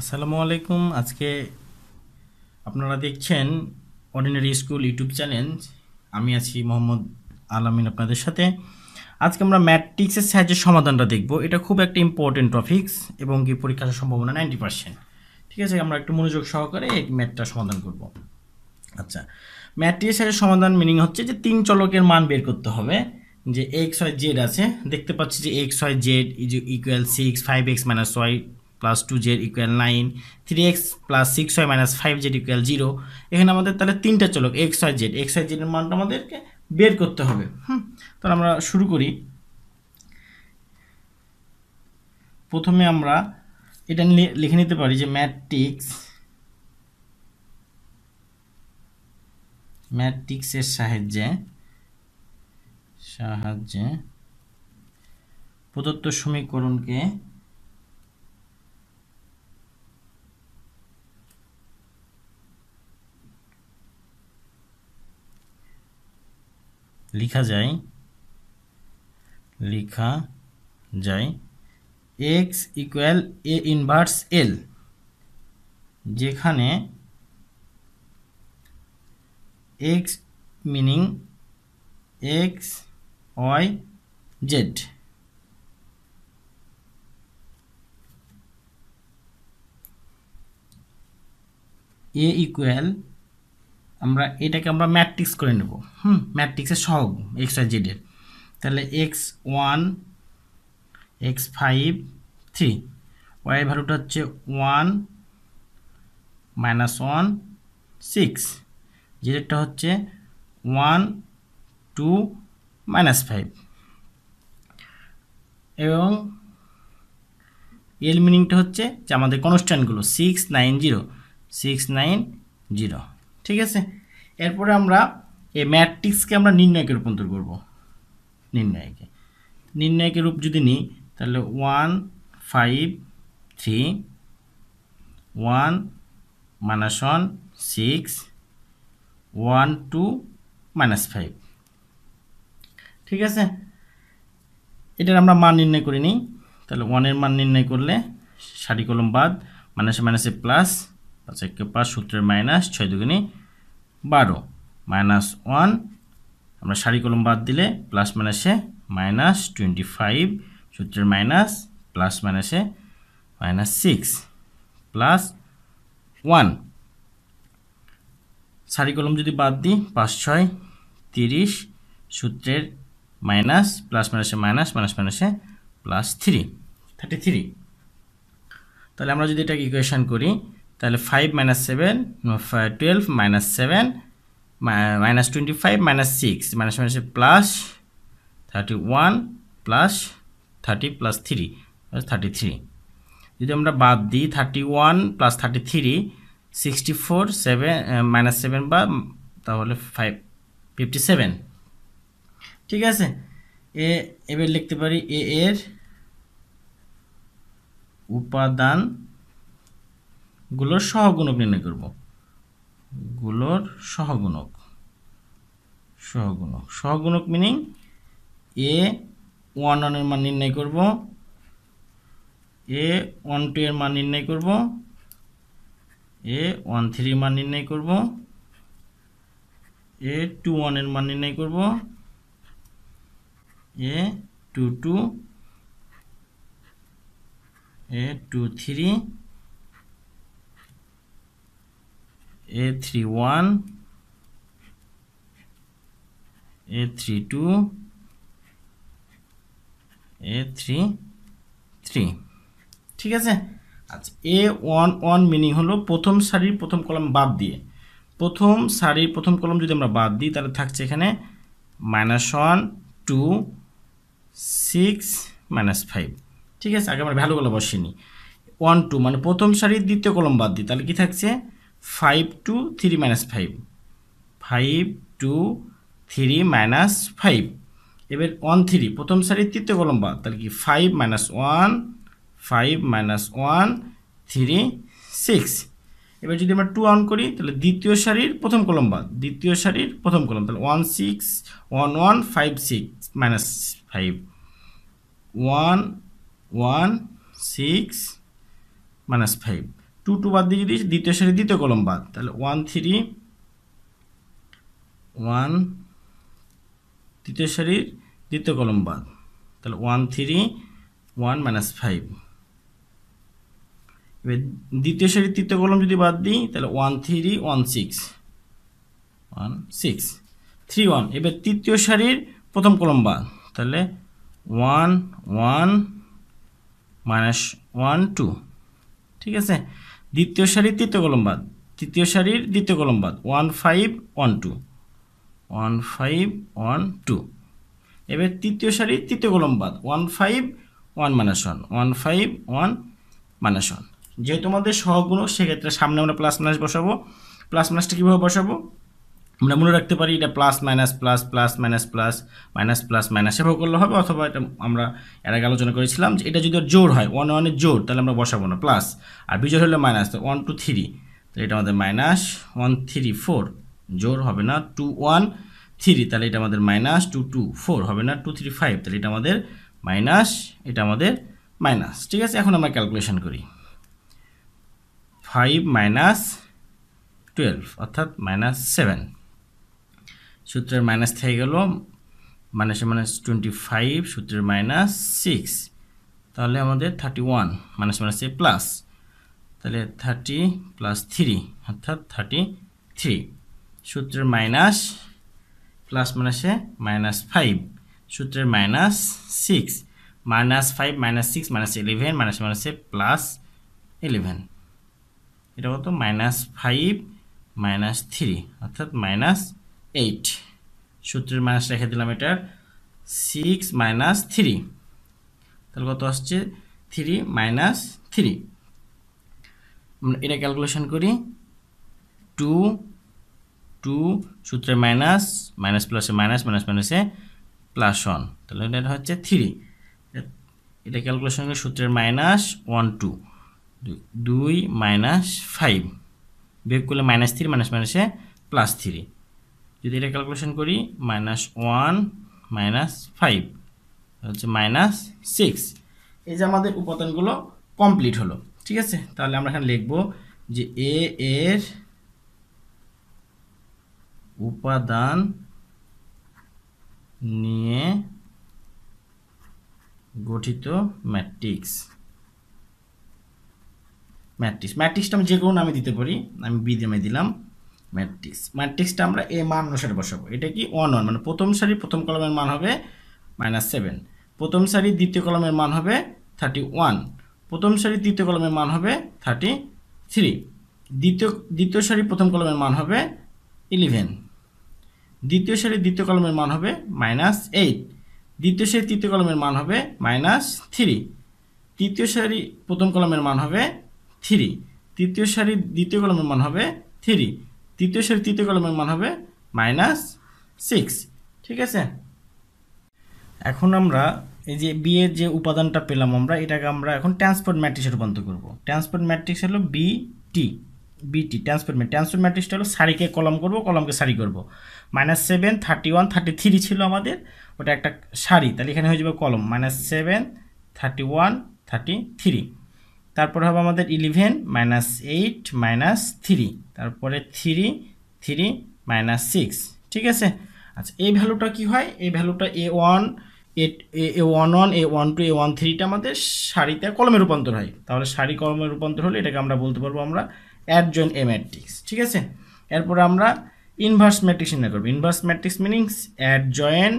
আসসালামু আলাইকুম আজকে আপনারা দেখছেন অর্ডিনারি স্কুল ইউটিউব চ্যানেল আমি আছি মোহাম্মদ আলামিন আপনাদের সাথে আজকে আমরা ম্যাট্রিক্সের সাহায্যে সমাধানটা দেখব এটা খুব একটা ইম্পর্টেন্ট টপিক্স এবং কি পরীক্ষার সম্ভাবনা নাইনটি পার্সেন্ট ঠিক আছে আমরা একটু মনোযোগ সহকারে এই ম্যাটটা সমাধান করব আচ্ছা ম্যাট্রিক্সের সমাধান মিনিং হচ্ছে যে তিন চলকের মান বের করতে হবে যে এক্স ওয়াই জেড আছে দেখতে পাচ্ছি যে X Y Z is equal six five X minus Y plus two Z equal nine three X plus six Y minus five Z equal zero এখানে আমাদের তাহলে তিনটা চলক X Y Z X Y জেডের মানটা আমাদেরকে বের করতে হবে হুম তাহলে আমরা শুরু করি প্রথমে আমরা এটা লিখে নিতে পারি যে ম্যাট্রিক্স ম্যাট্রিক্সের সাহায্যে সাহায্যে প্রদত্ত সমীকরণকে लिखा जाए लिखा जाए X equal A inverse L जेखने X meaning X Y Z A equal আমরা এটাকে আমরা ম্যাট্রিক্স করে নেব হুম ম্যাট্রিক্সের সহগ এক্স আর জেডের তাহলে X one X five three Y ভ্যালুটা হচ্ছে ওয়ান মাইনাস ওয়ান সিক্স জেডেরটা হচ্ছে ওয়ান টু মাইনাস ফাইভ এবং এল মিনিংটা হচ্ছে যে আমাদের কনস্ট্যান্টগুলো six nine zero six nine zero ঠিক আছে এরপরে আমরা এই ম্যাট্রিক্সকে আমরা নির্ণয়কে রূপান্তর করব নির্ণয়কে নির্ণয়কে রূপ যদি নিই তাহলে one five three one minus one six one two minus five ঠিক আছে এটার আমরা মান নির্ণয় করে নিই তাহলে ওয়ানের মান নির্ণয় করলে সারি কলম বাদ মাইনাসে মাইনাসে প্লাস আচ্ছা একে পাঁচ সূত্রের মাইনাস ছয় দুগুণে বারো মাইনাস ওয়ান আমরা সারি কলম বাদ দিলে প্লাস মাইনাসে মাইনাস টোয়েন্টি ফাইভ সূত্রের মাইনাস প্লাস মাইনাসে মাইনাস সিক্স প্লাস ওয়ান সারি কলম যদি বাদ দিই পাঁচ ছয় তিরিশ সূত্রের মাইনাস প্লাস মাইনাসে মাইনাস মাইনাস মাইনাসে প্লাস থ্রি থার্টি থ্রি তাহলে আমরা যদি এটাকে ইকুয়েশান করি তাহলে five minus seven twelve minus seven minus twenty five minus six minus minus plus thirty one plus thirty plus three thirty three যদি আমরা বাদ দিই thirty one plus thirty three sixty four seven minus seven বা তাহলে five fifty seven ঠিক আছে এ এবার লিখতে পারি এ এর উপাদান গুলোর সহগুণক নির্ণয় করব গুলোর সহগুণক সহগুণক সহগুণক মিনিং এ ওয়ান ওয়ানের মান নির্ণয় করব এ ওয়ান টু এর মান নির্ণয় করব এ ওয়ান থ্রির মান নির্ণয় করব এ টু ওয়ানের মান নির্ণয় করব A two two A two three A31 A32 A33 ঠিক আছে আচ্ছা এ ওয়ান ওয়ান মিনিং হলো প্রথম সারির প্রথম কলম বাদ দিয়ে প্রথম সারির প্রথম কলম যদি আমরা বাদ দিই তাহলে থাকছে এখানে minus one two six minus five ঠিক আছে আগে আমরা ভ্যালুগুলো বসিনি ওয়ান টু মানে প্রথম সারির দ্বিতীয় কলম বাদ দিই তাহলে কি থাকছে five two three minus five five two three minus five এবার ওয়ান থ্রি প্রথম সারির তৃতীয় কলম বা তাহলে কি five minus one five minus one three six এবার যদি আমরা টু অন করি তাহলে দ্বিতীয় সারির প্রথম কলম বা দ্বিতীয় সারির প্রথম কলম তাহলে one six one one five six minus five one one six minus five two two বাদ দিয়ে যদি দ্বিতীয় সারি দ্বিতীয় কলম বাদ তাহলে ওয়ান থ্রি ওয়ান তৃতীয় সারির দ্বিতীয় কলম বাদ তাহলে one three one minus five এবার দ্বিতীয় সারির তৃতীয় কলম যদি বাদ দিই তাহলে one three one six one six three one এবার তৃতীয় সারির প্রথম কলম বাদ তাহলে one one minus one two ঠিক আছে দ্বিতীয় সারির তৃতীয় কলম বাদ তৃতীয় সারির দ্বিতীয় কলম বাদ one five one two one five one two এবার তৃতীয় সারির তৃতীয় কলম বাদ one five one minus one one five one minus one যেহেতু আমাদের সহগুণ সেক্ষেত্রে সামনে আমরা প্লাস মাইনাস বসাবো প্লাস মাইনাসটা কীভাবে বসাবো আমরা মনে রাখতে পারি এটা plus minus plus plus minus plus minus plus minus সেভাবে করলে হবে অথবা এটা আমরা এর আগে আলোচনা করেছিলাম যে এটা যদি জোর হয় ওয়ান ওয়ানের জোর তাহলে আমরা বসাবো না প্লাস আর বিজোর হলে মাইনাস তো ওয়ান টু থ্রি তো এটা আমাদের মাইনাস ওয়ান থ্রি ফোর জোর হবে না টু ওয়ান থ্রি তাহলে এটা আমাদের মাইনাস টু টু ফোর হবে না টু থ্রি ফাইভ তাহলে এটা আমাদের মাইনাস এটা আমাদের মাইনাস ঠিক আছে এখন আমরা ক্যালকুলেশন করি ফাইভ মাইনাস টুয়েলভ অর্থাৎ মাইনাস সেভেন সূত্রের মাইনাস থেকে গেল মাইনাসে মাইনাস টোয়েন্টি ফাইভ সূত্রের মাইনাস সিক্স তাহলে আমাদের থার্টি ওয়ান মাইনাস মাইনাসে প্লাস তাহলে থার্টি প্লাস থ্রি অর্থাৎ থার্টি থ্রি সূত্রের মাইনাস প্লাস মাইনাসে মাইনাস ফাইভ সূত্রের minus six minus five minus six minus eleven minus মাইনাসে প্লাস ইলেভেন এটা কত মাইনাস ফাইভ মাইনাস থ্রি অর্থাৎ মাইনাস এইট সূত্রের মাইনাস রেখে দিলাম এটা সিক্স মাইনাস থ্রি তাহলে কত আসছে থ্রি মাইনাস থ্রি আমরা এটা ক্যালকুলেশন করি টু টু সূত্রে মাইনাস মাইনাস প্লাসে মাইনাস মাইনাস মাইনাসে প্লাস ওয়ান তাহলে এটা হচ্ছে থ্রি এটা ক্যালকুলেশন করি সূত্রের মাইনাস ওয়ান টু দুই মাইনাস ফাইভ বিয়োগ করলে মাইনাস থ্রি মাইনাস মাইনাসে প্লাস থ্রি যদি এটা ক্যালকুলেশন করি মাইনাস ওয়ান মাইনাস ফাইভ হচ্ছে মাইনাস সিক্স এই যে আমাদের উপাদানগুলো কমপ্লিট হলো ঠিক আছে তাহলে আমরা এখানে লিখব যে এ এর উপাদান নিয়ে গঠিত ম্যাট্রিক্স ম্যাট্রিক্স ম্যাট্রিক্সটা আমি যে কোনো নামে দিতে পারি আমি বি নামে দিলাম ম্যাট্রিক্স ম্যাট্রিক্সটা আমরা এ মান অনুসারে বসাবো এটা কি ওয়ান ওয়ান মানে প্রথম সারি প্রথম কলমের মান হবে মাইনাস সেভেন প্রথম সারি দ্বিতীয় কলমের মান হবে থার্টি ওয়ান প্রথম সারি তৃতীয় কলমের মান হবে থার্টি থ্রি দ্বিতীয় দ্বিতীয় সারি প্রথম কলমের মান হবে ইলেভেন দ্বিতীয় সারি দ্বিতীয় কলমের মান হবে মাইনাস এইট দ্বিতীয় সারি তৃতীয় কলমের মান হবে মাইনাস থ্রি তৃতীয় সারি প্রথম কলমের মান হবে থ্রি তৃতীয় সারি দ্বিতীয় কলমের মান হবে থ্রি তৃতীয় সারি তৃতীয় কলমের মান হবে মাইনাস সিক্স ঠিক আছে এখন আমরা এই যে বি এর যে উপাদানটা পেলাম আমরা এটাকে আমরা এখন ট্রান্সপোর্ট ম্যাট্রিক্সে রূপান্তর করব ট্রান্সপোর্ট ম্যাট্রিক্স হলো B T BT transport matrix transport ম্যাট্রিক্সটা হলো সারিকে কলম করব কলমকে সারি করব minus seven thirty one thirty three ছিল আমাদের ওটা একটা সারি তাহলে এখানে হয়ে যাবে কলম minus seven thirty one thirty three তারপরে হবে আমাদের eleven minus eight minus three তারপরে থ্রি থ্রি মাইনাস সিক্স ঠিক আছে আচ্ছা এই ভ্যালুটা কি হয় এই ভ্যালুটা A one A one one A one two A one থ্রিটা আমাদের শাড়িতে কলমে রূপান্তর হয় তাহলে শাড়ি কলমে রূপান্তর হলে এটাকে আমরা বলতে পারবো আমরা অ্যাডজয়েন্ট এ ম্যাট্রিক্স ঠিক আছে এরপরে আমরা ইনভার্স ম্যাট্রিক্স নির্ণয় করবো inverse matrix meanings adjoint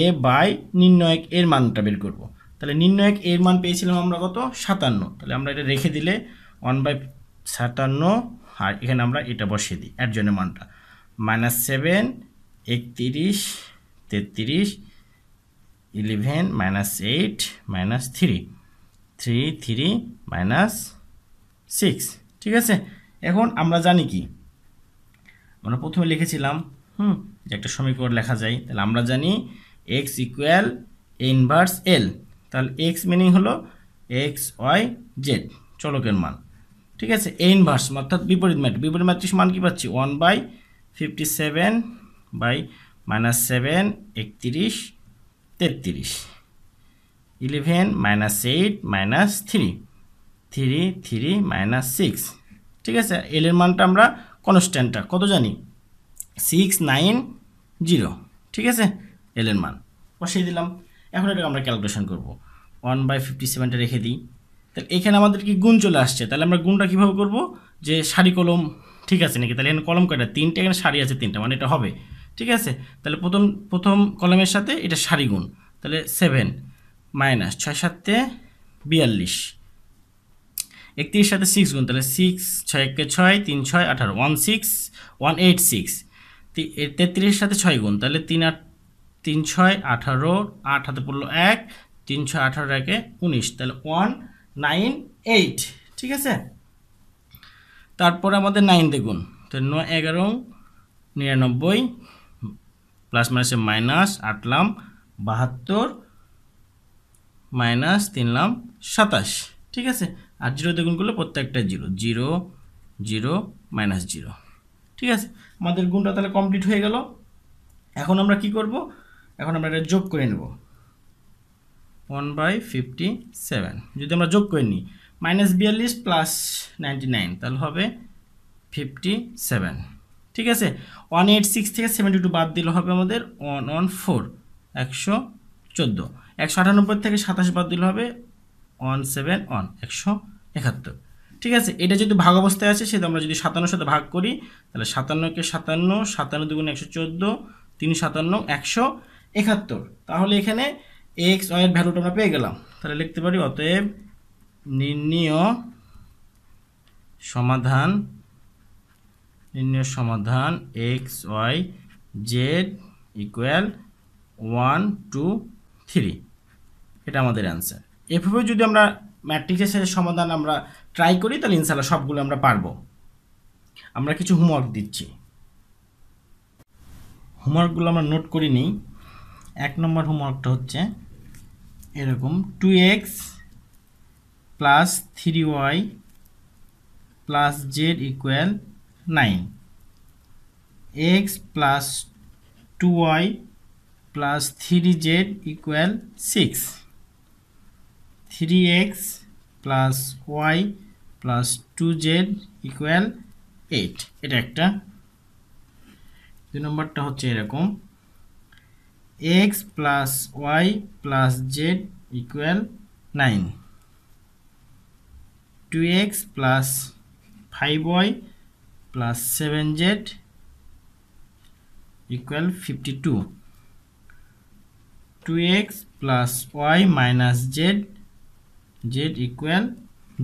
A by নির্ণয়ক এর মানটা বের করবো তাহলে নির্ণয়ক এর মান পেয়েছিলাম আমরা কত সাতান্ন তাহলে আমরা এটা রেখে দিলে ওয়ান বাই সাতান্ন আর এখানে আমরা এটা বসিয়ে দিই একজনের মানটা মাইনাস সেভেন একত্রিশ তেত্রিশ eleven minus eight minus three three three minus six ঠিক আছে এখন আমরা জানি কি আমরা প্রথমে লিখেছিলাম হুম যে একটা সমীকরণ লেখা যায় তাহলে আমরা জানি এক্স ইকুয়াল ইনভার্স এল তাহলে এক্স মিনিং হলো এক্স ওয়াই জেড চলকের মান ঠিক আছে এ ইনভার্স অর্থাৎ বিপরীত ম্যাট বিপরীত ম্যাট্রিক্স মান কি পাচ্ছি one by fifty seven by minus seven একত্রিশ তেত্রিশ eleven minus eight minus three three three minus six ঠিক আছে এল এর মানটা আমরা কনস্ট্যান্টটা কত জানি সিক্স নাইন জিরো ঠিক আছে এল এর মান বসিয়ে দিলাম এখন এটা আমরা ক্যালকুলেশন করব ওয়ান বাই ফিফটি সেভেনটা রেখে দিই তাহলে এখানে আমাদের কি গুণ চলে আসছে তাহলে আমরা গুণটা কীভাবে করব যে সারি কলম ঠিক আছে নাকি তাহলে এখানে কলম কয়টা তিনটে এখানে সারি আছে তিনটা মানে এটা হবে ঠিক আছে তাহলে প্রথম প্রথম কলমের সাথে এটা সারি গুণ তাহলে সেভেন মাইনাস ছয় সাতে বিয়াল্লিশ একত্রিশ সাথে সিক্স গুণ তাহলে সিক্স ছয় একে ছয় তিন ছয় আঠারো one six one eight six তেত্রিশের সাথে ছয় গুণ তাহলে তিন আট তিন ছয় আঠারো আট হাতে পড়লো এক তিন ছয় আঠারো একে উনিশ তাহলে ওয়ান নাইন এইট ঠিক আছে তারপরে আমাদের নাইন দেখুন তো ন এগারো নিরানব্বই প্লাস মাইনাসে মাইনাস আটলাম বাহাত্তর মাইনাস তিনলাম সাতাশ ঠিক আছে আর জিরো দেখুন করলে প্রত্যেকটা zero zero zero minus zero ঠিক আছে আমাদের গুণটা তাহলে কমপ্লিট হয়ে গেল এখন আমরা কি করব এখন আমরা এটা যোগ করে নেব ওয়ান বাই ফিফটি সেভেন যদি আমরা যোগ করে নিই মাইনাস বিয়াল্লিশ প্লাস নাইনটি নাইন তাহলে হবে ফিফটি সেভেন ঠিক আছে ওয়ান এইট সিক্স থেকে সেভেন্টি টু বাদ দিলে হবে আমাদের ওয়ান ওয়ান ফোর একশো চোদ্দো একশো আটানব্বই থেকে সাতাশ বাদ দিলে হবে ওয়ান সেভেন ওয়ান একশো একাত্তর ঠিক আছে এটা যদি ভাগ অবস্থায় আছে সেটা আমরা যদি সাতান্ন সাথে ভাগ করি তাহলে সাতান্নকে সাতান্ন সাতান্ন দুগুণ একশো চোদ্দো তিন সাতান্ন একশো একাত্তর তাহলে এখানে এক্স ওয়ের ভ্যালুটা আমরা পেয়ে গেলাম তাহলে লিখতে পারি অতএব নির্ণীয় সমাধান নির্ণীয় সমাধান X Y Z equal one two three এটা আমাদের অ্যান্সার এভাবে যদি আমরা ম্যাট্রিক্সের সাথে সমাধান আমরা ট্রাই করি তাহলে ইনশাল্লাহ সবগুলো আমরা পারবো আমরা কিছু হোমওয়ার্ক দিচ্ছি হোমওয়ার্কগুলো আমরা নোট করে নিই এক নম্বর হোমওয়ার্কটা হচ্ছে এরকম two X plus three Y plus Z equal nine X plus two Y plus three Z equal six three X plus Y plus two Z equal eight এটা একটা দুই নম্বরটা হচ্ছে এরকম X plus Y plus Z equal nine two X plus five Y plus seven Z equal fifty two two X plus Y minus Z Z equal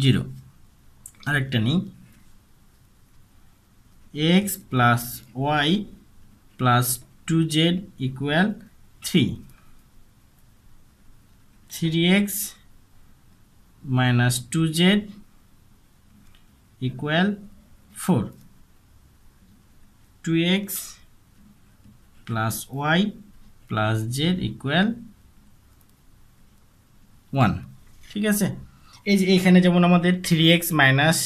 zero আরেকটা নিই X plus Y plus two Z equal three three X minus two Z equal four two X plus Y plus Z equal one ঠিক আছে এই যে এখানে যেমন আমাদের three X minus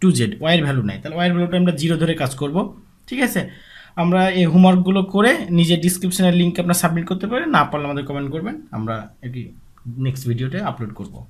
two Z ওয়াইয়ের ভ্যালু নাই তাহলে ওয়াইয়ের ভ্যালুটা আমরা জিরো ধরে কাজ করব ঠিক আছে আমরা এই হোমওয়ার্কগুলো করে নিজের ডিসক্রিপশনের লিঙ্ক আপনারা সাবমিট করতে পারেন না পারলে আমাদের কমেন্ট করবেন আমরা এটি নেক্সট ভিডিওতে আপলোড করবো